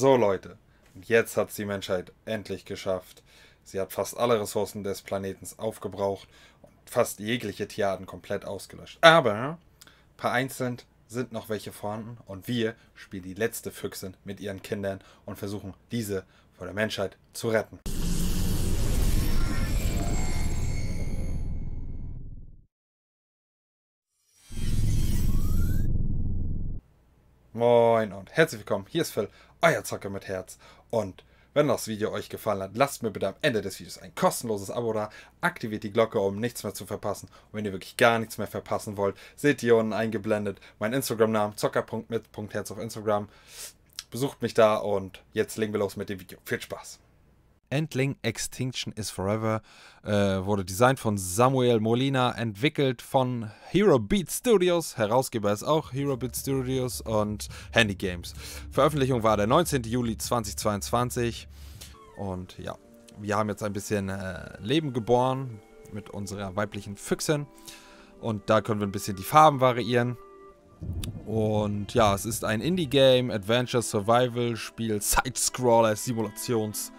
So Leute, jetzt hat es die Menschheit endlich geschafft. Sie hat fast alle Ressourcen des Planeten aufgebraucht und fast jegliche Tierarten komplett ausgelöscht. Aber ein paar einzeln sind noch welche vorhanden und wir spielen die letzte Füchsin mit ihren Kindern und versuchen diese vor der Menschheit zu retten. Moin und herzlich willkommen, hier ist Phil, euer Zocker mit Herz und wenn das Video euch gefallen hat, lasst mir bitte am Ende des Videos ein kostenloses Abo da, aktiviert die Glocke, um nichts mehr zu verpassen und wenn ihr wirklich gar nichts mehr verpassen wollt, seht ihr unten eingeblendet mein Instagram-Namen zocker.mit.herz auf Instagram, besucht mich da und jetzt legen wir los mit dem Video, viel Spaß! Endling Extinction is Forever äh, wurde designt von Samuel Molina, entwickelt von Hero Beat Studios, Herausgeber ist auch Hero Beat Studios und Handy Games. Veröffentlichung war der 19. Juli 2022 und ja, wir haben jetzt ein bisschen äh, Leben geboren mit unserer weiblichen Füchsin und da können wir ein bisschen die Farben variieren. Und ja, es ist ein Indie-Game, Adventure, Survival, Spiel, Side-Scroller, Simulations- spiel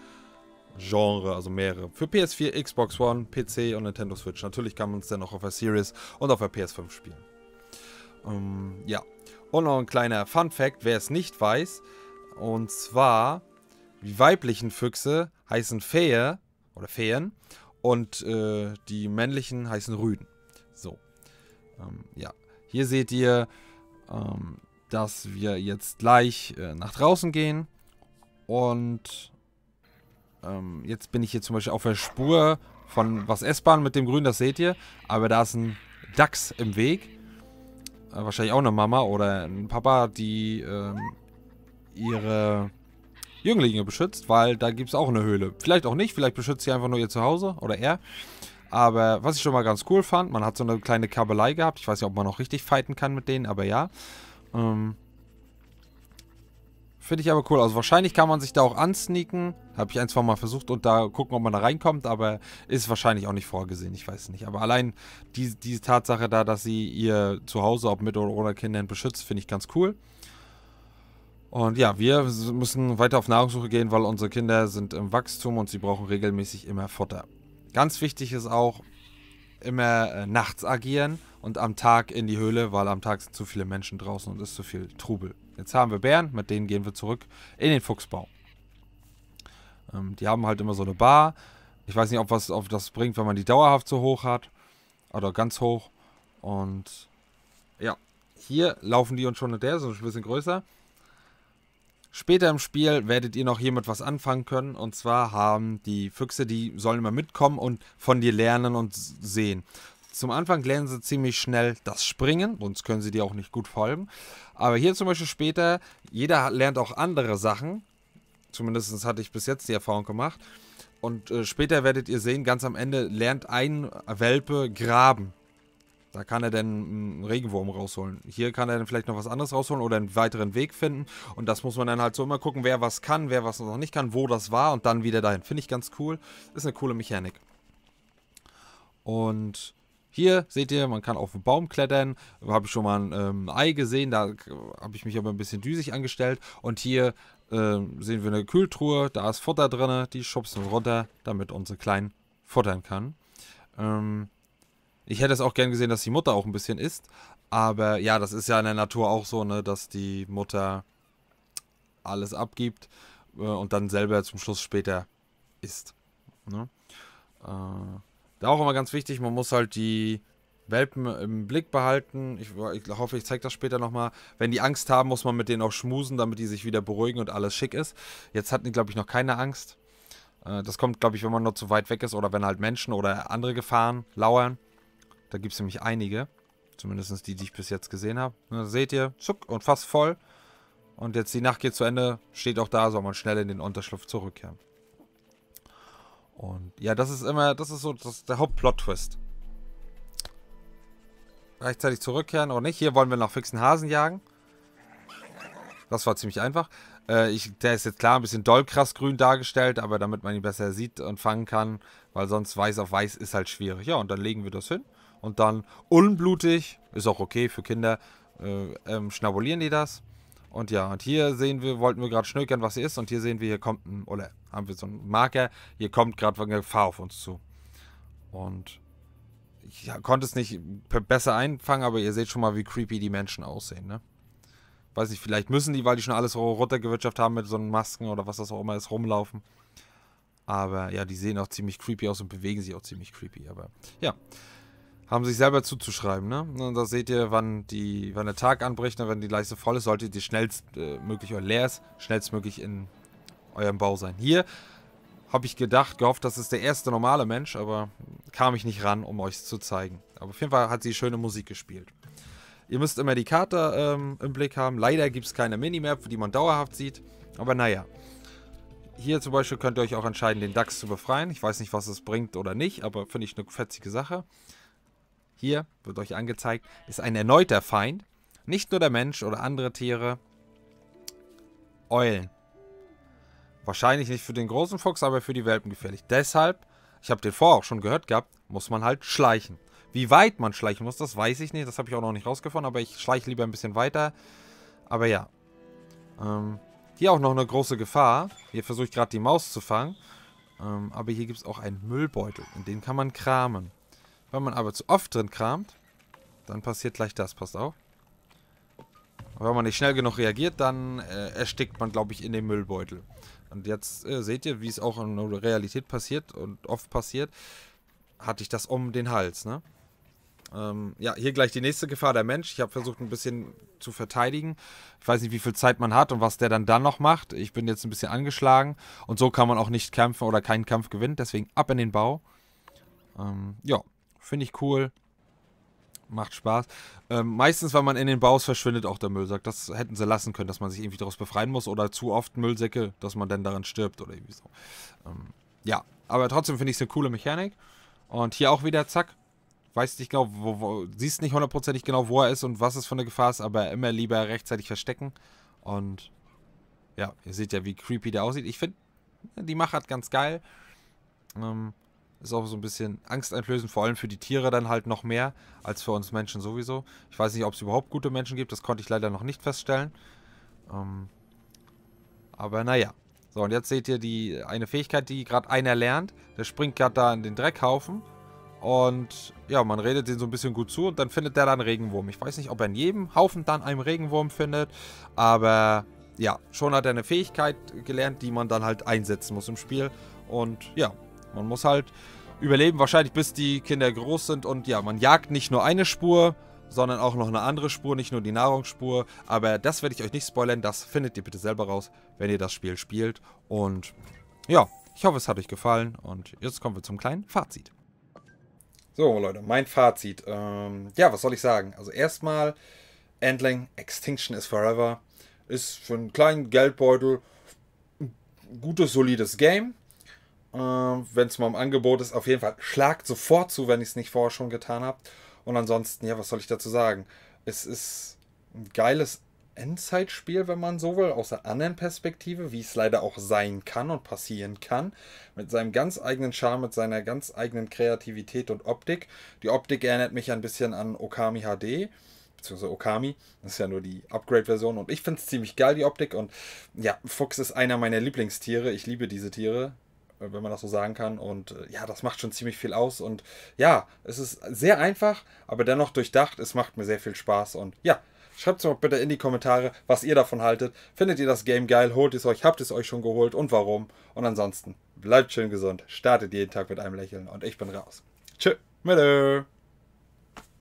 Genre, also mehrere. Für PS4, Xbox One, PC und Nintendo Switch. Natürlich kann man es dann auch auf der Series und auf der PS5 spielen. Ähm, ja. Und noch ein kleiner Fun Fact, wer es nicht weiß. Und zwar, die weiblichen Füchse heißen Fähe oder Feen und äh, die männlichen heißen Rüden. So. Ähm, ja. Hier seht ihr, ähm, dass wir jetzt gleich äh, nach draußen gehen und ähm, jetzt bin ich hier zum Beispiel auf der Spur von was S-Bahn mit dem Grün, das seht ihr. Aber da ist ein Dachs im Weg. Äh, wahrscheinlich auch eine Mama oder ein Papa, die ähm, ihre Jünglinge beschützt, weil da gibt es auch eine Höhle. Vielleicht auch nicht, vielleicht beschützt sie einfach nur ihr Zuhause oder er. Aber was ich schon mal ganz cool fand, man hat so eine kleine Kabelei gehabt. Ich weiß nicht, ob man noch richtig fighten kann mit denen, aber ja. Ähm, Finde ich aber cool. Also wahrscheinlich kann man sich da auch ansneaken. Habe ich ein, zwei Mal versucht und da gucken, ob man da reinkommt, aber ist wahrscheinlich auch nicht vorgesehen. Ich weiß nicht. Aber allein die, diese Tatsache da, dass sie ihr Zuhause, ob mit oder ohne Kindern, beschützt, finde ich ganz cool. Und ja, wir müssen weiter auf Nahrungssuche gehen, weil unsere Kinder sind im Wachstum und sie brauchen regelmäßig immer Futter. Ganz wichtig ist auch, immer äh, nachts agieren und am Tag in die Höhle, weil am Tag sind zu viele Menschen draußen und ist zu viel Trubel. Jetzt haben wir Bären, mit denen gehen wir zurück in den Fuchsbau. Ähm, die haben halt immer so eine Bar. Ich weiß nicht, ob was ob das bringt, wenn man die dauerhaft so hoch hat. Oder ganz hoch. Und ja, hier laufen die uns schon hinterher, sind schon ein bisschen größer. Später im Spiel werdet ihr noch hiermit was anfangen können. Und zwar haben die Füchse, die sollen immer mitkommen und von dir lernen und sehen. Zum Anfang lernen sie ziemlich schnell das Springen, sonst können sie dir auch nicht gut folgen. Aber hier zum Beispiel später, jeder lernt auch andere Sachen. Zumindest hatte ich bis jetzt die Erfahrung gemacht. Und äh, später werdet ihr sehen, ganz am Ende lernt ein Welpe graben. Da kann er dann einen Regenwurm rausholen. Hier kann er dann vielleicht noch was anderes rausholen oder einen weiteren Weg finden. Und das muss man dann halt so immer gucken, wer was kann, wer was noch nicht kann, wo das war und dann wieder dahin. Finde ich ganz cool. Ist eine coole Mechanik. Und hier seht ihr, man kann auf den Baum klettern. Da Habe ich schon mal ein ähm, Ei gesehen, da habe ich mich aber ein bisschen düsig angestellt. Und hier ähm, sehen wir eine Kühltruhe, da ist Futter drin, die schubsen wir runter, damit unsere Kleinen futtern kann. Ähm, ich hätte es auch gern gesehen, dass die Mutter auch ein bisschen isst. Aber ja, das ist ja in der Natur auch so, ne, dass die Mutter alles abgibt äh, und dann selber zum Schluss später isst. Ne? Äh, da auch immer ganz wichtig, man muss halt die Welpen im Blick behalten. Ich, ich hoffe, ich zeige das später nochmal. Wenn die Angst haben, muss man mit denen auch schmusen, damit die sich wieder beruhigen und alles schick ist. Jetzt hatten die, glaube ich, noch keine Angst. Äh, das kommt, glaube ich, wenn man noch zu weit weg ist oder wenn halt Menschen oder andere Gefahren lauern. Da gibt es nämlich einige. Zumindest die, die ich bis jetzt gesehen habe. Seht ihr, zuck und fast voll. Und jetzt die Nacht geht zu Ende, steht auch da, soll man schnell in den Unterschlupf zurückkehren. Und ja, das ist immer, das ist so das ist der Hauptplot-Twist. Rechtzeitig zurückkehren oder nicht. Hier wollen wir noch fixen Hasen jagen. Das war ziemlich einfach. Äh, ich, der ist jetzt klar ein bisschen doll krass grün dargestellt, aber damit man ihn besser sieht und fangen kann, weil sonst weiß auf weiß ist halt schwierig. Ja, und dann legen wir das hin. Und dann unblutig, ist auch okay für Kinder, äh, ähm, schnabulieren die das. Und ja, und hier sehen wir, wollten wir gerade schnökern, was hier ist. Und hier sehen wir, hier kommt ein, oder haben wir so einen Marker, hier kommt gerade eine Gefahr auf uns zu. Und ich ja, konnte es nicht besser einfangen, aber ihr seht schon mal, wie creepy die Menschen aussehen, ne? Weiß nicht, vielleicht müssen die, weil die schon alles runtergewirtschaftet haben mit so einem Masken oder was das auch immer ist, rumlaufen. Aber ja, die sehen auch ziemlich creepy aus und bewegen sich auch ziemlich creepy. Aber ja, haben sich selber zuzuschreiben. Ne? Und da seht ihr, wann, die, wann der Tag anbricht, und wenn die Leiste voll ist, sollte die schnellstmöglich äh, oder leer ist, schnellstmöglich in eurem Bau sein. Hier habe ich gedacht, gehofft, das ist der erste normale Mensch, aber kam ich nicht ran, um euch zu zeigen. Aber auf jeden Fall hat sie schöne Musik gespielt. Ihr müsst immer die Karte ähm, im Blick haben. Leider gibt es keine Minimap, die man dauerhaft sieht. Aber naja. Hier zum Beispiel könnt ihr euch auch entscheiden, den DAX zu befreien. Ich weiß nicht, was es bringt oder nicht, aber finde ich eine fetzige Sache. Hier wird euch angezeigt, ist ein erneuter Feind. Nicht nur der Mensch oder andere Tiere. Eulen. Wahrscheinlich nicht für den großen Fuchs, aber für die Welpen gefährlich. Deshalb, ich habe den vorher auch schon gehört gehabt, muss man halt schleichen. Wie weit man schleichen muss, das weiß ich nicht. Das habe ich auch noch nicht rausgefunden, aber ich schleiche lieber ein bisschen weiter. Aber ja. Ähm, hier auch noch eine große Gefahr. Hier versuche ich gerade die Maus zu fangen. Ähm, aber hier gibt es auch einen Müllbeutel. In den kann man kramen. Wenn man aber zu oft drin kramt, dann passiert gleich das. Passt auf. Und wenn man nicht schnell genug reagiert, dann äh, erstickt man, glaube ich, in dem Müllbeutel. Und jetzt äh, seht ihr, wie es auch in der Realität passiert und oft passiert, hatte ich das um den Hals, ne? Ähm, ja, hier gleich die nächste Gefahr, der Mensch. Ich habe versucht, ein bisschen zu verteidigen. Ich weiß nicht, wie viel Zeit man hat und was der dann dann noch macht. Ich bin jetzt ein bisschen angeschlagen und so kann man auch nicht kämpfen oder keinen Kampf gewinnen. Deswegen ab in den Bau. Ähm, ja, Finde ich cool. Macht Spaß. Ähm, meistens, wenn man in den Baus verschwindet, auch der Müllsack. Das hätten sie lassen können, dass man sich irgendwie daraus befreien muss. Oder zu oft Müllsäcke, dass man dann daran stirbt oder irgendwie so. Ähm, ja, aber trotzdem finde ich es eine coole Mechanik. Und hier auch wieder, zack. Weißt nicht genau, wo, wo, siehst nicht hundertprozentig genau, wo er ist und was es von der Gefahr ist, aber immer lieber rechtzeitig verstecken. Und ja, ihr seht ja, wie creepy der aussieht. Ich finde, die Machart ganz geil. Ähm, ist auch so ein bisschen angsteinflößend, vor allem für die Tiere dann halt noch mehr als für uns Menschen sowieso. Ich weiß nicht, ob es überhaupt gute Menschen gibt, das konnte ich leider noch nicht feststellen. Ähm, aber naja. So, und jetzt seht ihr die eine Fähigkeit, die gerade einer lernt. Der springt gerade da in den Dreckhaufen. Und ja, man redet den so ein bisschen gut zu und dann findet der dann Regenwurm. Ich weiß nicht, ob er in jedem Haufen dann einen Regenwurm findet, aber ja, schon hat er eine Fähigkeit gelernt, die man dann halt einsetzen muss im Spiel. Und ja, man muss halt überleben, wahrscheinlich bis die Kinder groß sind. Und ja, man jagt nicht nur eine Spur, sondern auch noch eine andere Spur, nicht nur die Nahrungsspur. Aber das werde ich euch nicht spoilern, das findet ihr bitte selber raus, wenn ihr das Spiel spielt. Und ja, ich hoffe, es hat euch gefallen. Und jetzt kommen wir zum kleinen Fazit. So, Leute, mein Fazit. Ähm, ja, was soll ich sagen? Also erstmal, Endling, Extinction is Forever, ist für einen kleinen Geldbeutel ein gutes, solides Game äh, wenn es mal im Angebot ist. Auf jeden Fall schlagt sofort zu, wenn ich es nicht vorher schon getan habe. Und ansonsten, ja, was soll ich dazu sagen? Es ist ein geiles Endzeitspiel, wenn man so will, aus der anderen Perspektive, wie es leider auch sein kann und passieren kann, mit seinem ganz eigenen Charme, mit seiner ganz eigenen Kreativität und Optik. Die Optik erinnert mich ein bisschen an Okami HD, beziehungsweise Okami, das ist ja nur die Upgrade-Version und ich finde es ziemlich geil, die Optik und ja, Fuchs ist einer meiner Lieblingstiere, ich liebe diese Tiere, wenn man das so sagen kann. Und äh, ja, das macht schon ziemlich viel aus. Und ja, es ist sehr einfach, aber dennoch durchdacht. Es macht mir sehr viel Spaß. Und ja, schreibt es mal bitte in die Kommentare, was ihr davon haltet. Findet ihr das Game geil? Holt es euch? Habt es euch schon geholt? Und warum? Und ansonsten, bleibt schön gesund. Startet jeden Tag mit einem Lächeln. Und ich bin raus. Tschö. Mit